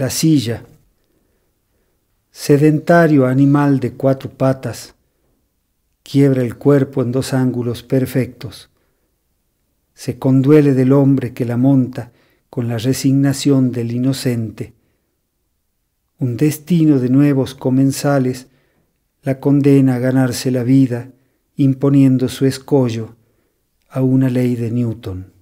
la silla, sedentario animal de cuatro patas, quiebra el cuerpo en dos ángulos perfectos. Se conduele del hombre que la monta con la resignación del inocente. Un destino de nuevos comensales la condena a ganarse la vida imponiendo su escollo a una ley de Newton.